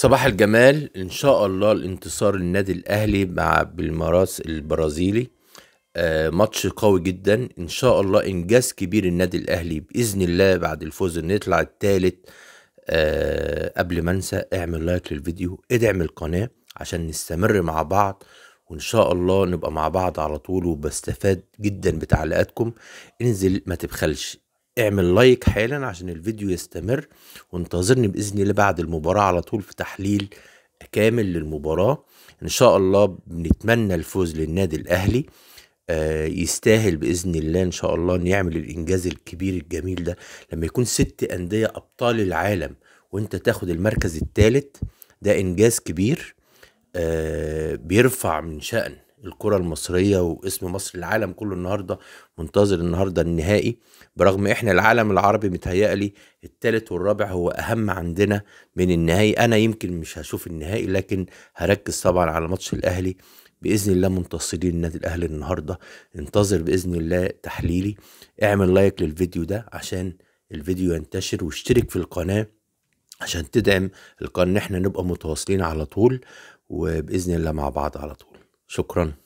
صباح الجمال ان شاء الله الانتصار للنادي الاهلي مع بالمراس البرازيلي آه ماتش قوي جدا ان شاء الله انجاز كبير النادي الاهلي باذن الله بعد الفوز نطلع الثالث آه قبل ما انسى اعمل لايك للفيديو ادعم القناه عشان نستمر مع بعض وان شاء الله نبقى مع بعض على طول وبستفاد جدا بتعليقاتكم انزل ما تبخلش اعمل لايك حالا عشان الفيديو يستمر وانتظرني باذن الله بعد المباراه على طول في تحليل كامل للمباراه ان شاء الله بنتمنى الفوز للنادي الاهلي آه يستاهل باذن الله ان شاء الله ان يعمل الانجاز الكبير الجميل ده لما يكون ست انديه ابطال العالم وانت تاخد المركز الثالث ده انجاز كبير آه بيرفع من شأن الكرة المصرية واسم مصر العالم كله النهاردة منتظر النهاردة النهائي برغم احنا العالم العربي متهيألي الثالث والرابع هو أهم عندنا من النهائي أنا يمكن مش هشوف النهائي لكن هركز طبعا على ماتش الأهلي باذن الله منتصرين النادي الاهلي النهارده انتظر باذن الله تحليلي اعمل لايك للفيديو ده عشان الفيديو ينتشر واشترك في القناه عشان تدعم القناه ان احنا نبقى متواصلين على طول وباذن الله مع بعض على طول شكرا